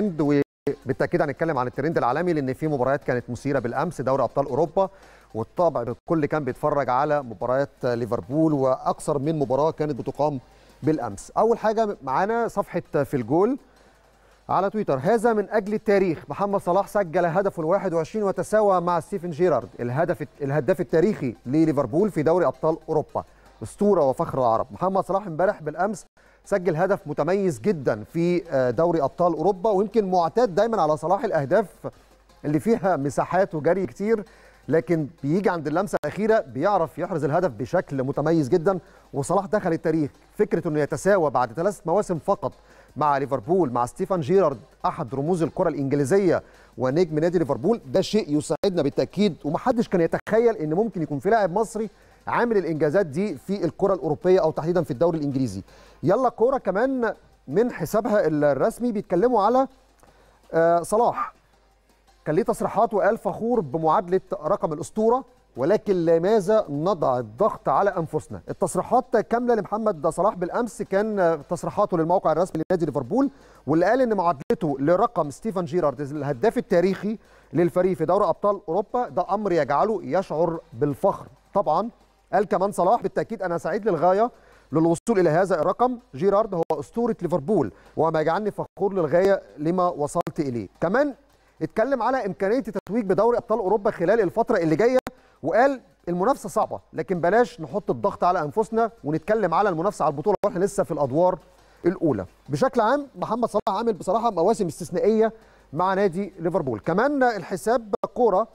الترند وبالتاكيد هنتكلم عن الترند العالمي لان في مباريات كانت مثيره بالامس دوري ابطال اوروبا والطبع الكل كان بيتفرج على مباريات ليفربول واكثر من مباراه كانت بتقام بالامس اول حاجه معانا صفحه في الجول على تويتر هذا من اجل التاريخ محمد صلاح سجل هدف 21 وتساوى مع ستيفن جيرارد الهدف الهداف التاريخي لليفربول في دوري ابطال اوروبا اسطوره وفخر العرب محمد صلاح امبارح بالامس سجل هدف متميز جدا في آه، دوري ابطال اوروبا ويمكن معتاد دايما على صلاح الاهداف اللي فيها مساحات وجري كتير لكن بيجي عند اللمسه الاخيره بيعرف يحرز الهدف بشكل متميز جدا وصلاح دخل التاريخ فكره انه يتساوى بعد ثلاث مواسم فقط مع ليفربول مع ستيفان جيرارد احد رموز الكره الانجليزيه ونجم نادي ليفربول ده شيء يساعدنا بالتاكيد ومحدش كان يتخيل ان ممكن يكون في لاعب مصري عامل الانجازات دي في الكره الاوروبيه او تحديدا في الدوري الانجليزي يلا كوره كمان من حسابها الرسمي بيتكلموا على آه، صلاح كان ليه تصريحات وقال فخور بمعادله رقم الاسطوره ولكن لماذا نضع الضغط على انفسنا؟ التصريحات كامله لمحمد صلاح بالامس كان تصريحاته للموقع الرسمي لنادي ليفربول واللي قال ان معادلته لرقم ستيفن جيرارد الهداف التاريخي للفريق في دوري ابطال اوروبا ده امر يجعله يشعر بالفخر طبعا قال كمان صلاح بالتاكيد انا سعيد للغايه للوصول الى هذا الرقم جيرارد هو اسطوره ليفربول وما يجعلني فخور للغايه لما وصلت اليه كمان اتكلم على امكانيه التتويج بدوري ابطال اوروبا خلال الفتره اللي جايه وقال المنافسه صعبه لكن بلاش نحط الضغط على انفسنا ونتكلم على المنافسه على البطوله واحنا لسه في الادوار الاولى بشكل عام محمد صلاح عامل بصراحه مواسم استثنائيه مع نادي ليفربول كمان الحساب كوره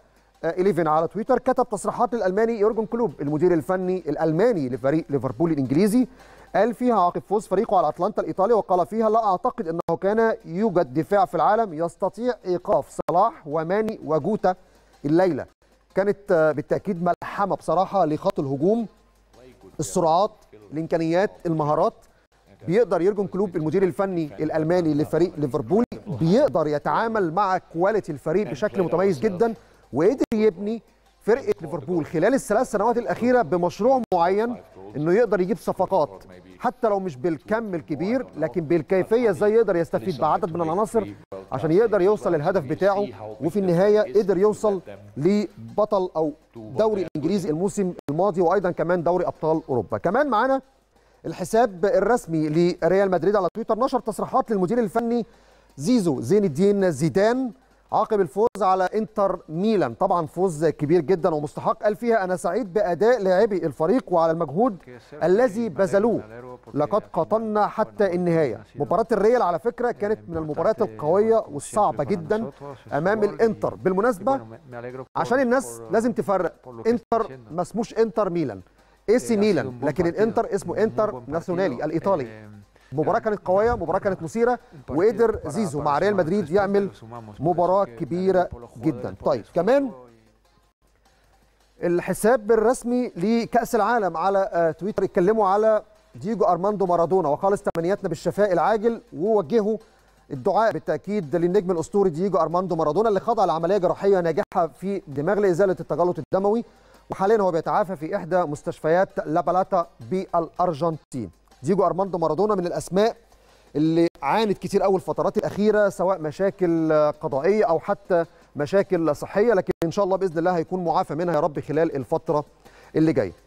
11 على تويتر كتب تصريحات للالماني يورجن كلوب المدير الفني الالماني لفريق ليفربول الانجليزي قال فيها عقب فوز فريقه على اتلانتا الايطالي وقال فيها لا اعتقد انه كان يوجد دفاع في العالم يستطيع ايقاف صلاح وماني وجوتا الليله كانت بالتاكيد ملحمه بصراحه لخط الهجوم السرعات الامكانيات المهارات بيقدر يورجن كلوب المدير الفني الالماني لفريق ليفربول بيقدر يتعامل مع كواليتي الفريق بشكل متميز جدا وقدر يبني فرقه ليفربول خلال الثلاث سنوات الاخيره بمشروع معين انه يقدر يجيب صفقات حتى لو مش بالكم الكبير لكن بالكيفيه ازاي يقدر يستفيد بعدد من العناصر عشان يقدر يوصل للهدف بتاعه وفي النهايه قدر يوصل لبطل او دوري الانجليزي الموسم الماضي وايضا كمان دوري ابطال اوروبا كمان معانا الحساب الرسمي لريال مدريد على تويتر نشر تصريحات للمدير الفني زيزو زين الدين زيدان عقب الفوز على انتر ميلان طبعا فوز كبير جدا ومستحق قال فيها انا سعيد باداء لاعبي الفريق وعلى المجهود الذي بذلوه لقد قاتلنا حتى النهايه مباراه الريال على فكره كانت من المباريات القويه والصعبه جدا امام الانتر بالمناسبه عشان الناس لازم تفرق انتر ما اسموش انتر ميلان اي سي ميلان لكن الانتر اسمه انتر ناسيونالي الايطالي مباراه كانت قويه مباراه كانت مثيره وقدر زيزو مع ريال مدريد يعمل مباراه كبيره جدا طيب كمان الحساب الرسمي لكاس العالم على آه، تويتر اتكلموا على دييجو ارماندو مارادونا وخالص تمنياتنا بالشفاء العاجل ووجهوا الدعاء بالتاكيد للنجم الاسطوري دييجو ارماندو مارادونا اللي خضع لعمليه جراحيه ناجحه في دماغ لازاله التجلط الدموي وحاليا هو بيتعافى في احدى مستشفيات لابالاتا بالارجنتين ديجو ارماندو مارادونا من الاسماء اللي عانت كتير اول الفترات الاخيره سواء مشاكل قضائيه او حتى مشاكل صحيه لكن ان شاء الله باذن الله هيكون معافى منها يا رب خلال الفتره اللي جايه